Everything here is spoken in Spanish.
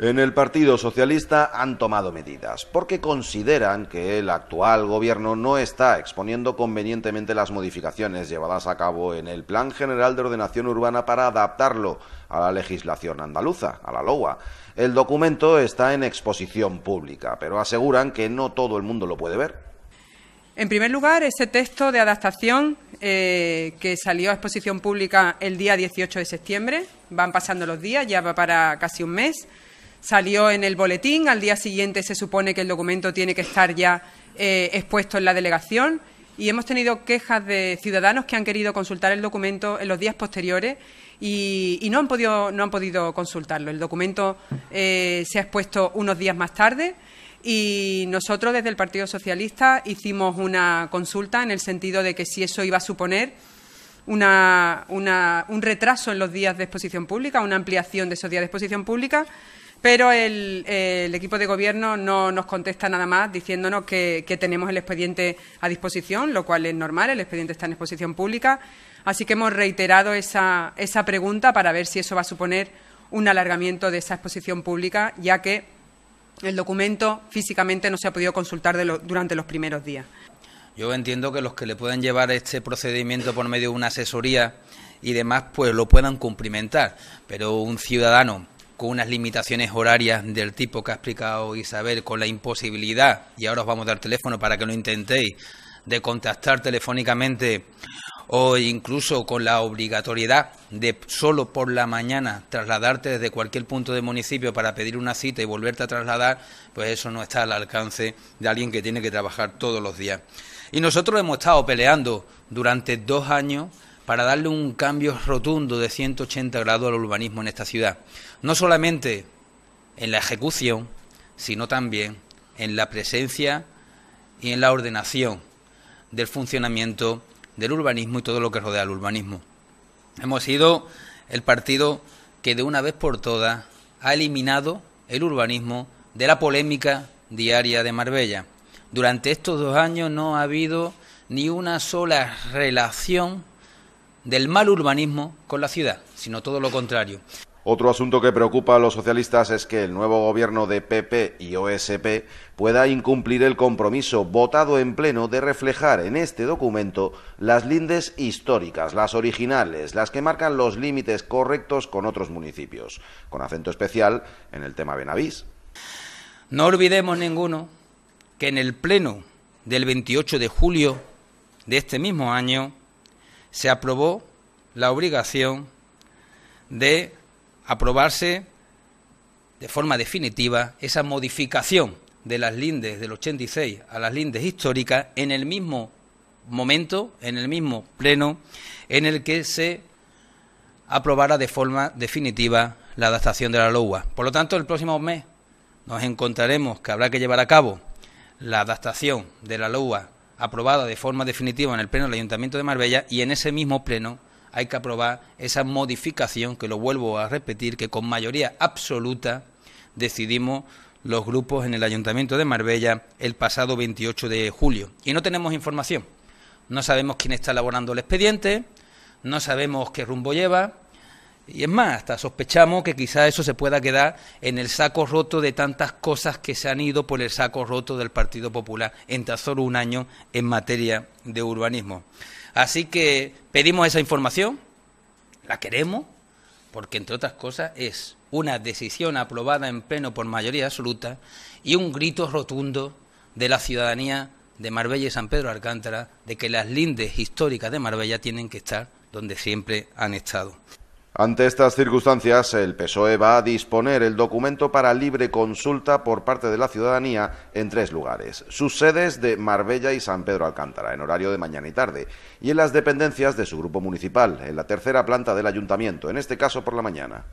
En el Partido Socialista han tomado medidas porque consideran que el actual gobierno no está exponiendo convenientemente las modificaciones llevadas a cabo en el Plan General de Ordenación Urbana para adaptarlo a la legislación andaluza, a la LOA. El documento está en exposición pública, pero aseguran que no todo el mundo lo puede ver. En primer lugar, ese texto de adaptación eh, que salió a exposición pública el día 18 de septiembre, van pasando los días, ya va para casi un mes salió en el boletín, al día siguiente se supone que el documento tiene que estar ya eh, expuesto en la delegación y hemos tenido quejas de ciudadanos que han querido consultar el documento en los días posteriores y, no, han podido, no han podido consultarlo. El documento eh, se ha expuesto unos días más tarde y nosotros desde el Partido Socialista hicimos una consulta en el sentido de que si eso iba a suponer un retraso en los días de exposición pública, una ampliación de esos días de exposición pública, pero el, equipo de gobierno no nos contesta nada más diciéndonos que, tenemos el expediente a disposición, lo cual es normal, el expediente está en exposición pública. Así que hemos reiterado esa, pregunta para ver si eso va a suponer un alargamiento de esa exposición pública, ya que el documento físicamente no se ha podido consultar durante los primeros días. Yo entiendo que los que le pueden llevar este procedimiento por medio de una asesoría y demás, pues lo puedan cumplimentar, pero un ciudadano con unas limitaciones horarias del tipo que ha explicado Isabel, con la imposibilidad, y ahora os vamos a dar teléfono para que lo intentéis, de contactar telefónicamente o incluso con la obligatoriedad de solo por la mañana trasladarte desde cualquier punto del municipio para pedir una cita y volverte a trasladar, pues eso no está al alcance de alguien que tiene que trabajar todos los días. Y nosotros hemos estado peleando durante dos años para darle un cambio rotundo de 180 grados al urbanismo en esta ciudad. No solamente en la ejecución, sino también en la presencia y en la ordenación del funcionamiento del urbanismo y todo lo que rodea al urbanismo. Hemos sido el partido que de una vez por todas ha eliminado el urbanismo de la polémica diaria de Marbella. Durante estos dos años no ha habido ni una sola relación del mal urbanismo con la ciudad, sino todo lo contrario. Otro asunto que preocupa a los socialistas es que el nuevo gobierno de PP y OSP pueda incumplir el compromiso votado en pleno de reflejar en este documento las lindes históricas, las originales, las que marcan los límites correctos con otros municipios, con acento especial en el tema Benavís. No olvidemos ninguno que en el pleno del 28 de julio de este mismo año se aprobó la obligación de aprobarse de forma definitiva esa modificación de las lindes del 86 a las lindes históricas en el mismo momento, en el mismo pleno en el que se aprobara de forma definitiva la adaptación de la LOA. Por lo tanto, el próximo mes nos encontraremos que habrá que llevar a cabo la adaptación de la LOA aprobada de forma definitiva en el Pleno del Ayuntamiento de Marbella y en ese mismo Pleno hay que aprobar esa modificación, que lo vuelvo a repetir, que con mayoría absoluta decidimos los grupos en el Ayuntamiento de Marbella el pasado 28 de julio. Y no tenemos información. No sabemos quién está elaborando el expediente, no sabemos qué rumbo lleva, y es más, hasta sospechamos que quizá eso se pueda quedar en el saco roto de tantas cosas que se han ido por el saco roto del Partido Popular en tan solo un año en materia de urbanismo. Así que pedimos esa información, la queremos, porque entre otras cosas es una decisión aprobada en pleno por mayoría absoluta y un grito rotundo de la ciudadanía de Marbella y San Pedro de Alcántara de que las lindes históricas de Marbella tienen que estar donde siempre han estado. Ante estas circunstancias, el PSOE va a disponer el documento para libre consulta por parte de la ciudadanía en tres lugares. Sus sedes de Marbella y San Pedro Alcántara, en horario de mañana y tarde, y en las dependencias de su grupo municipal, en la tercera planta del ayuntamiento, en este caso por la mañana.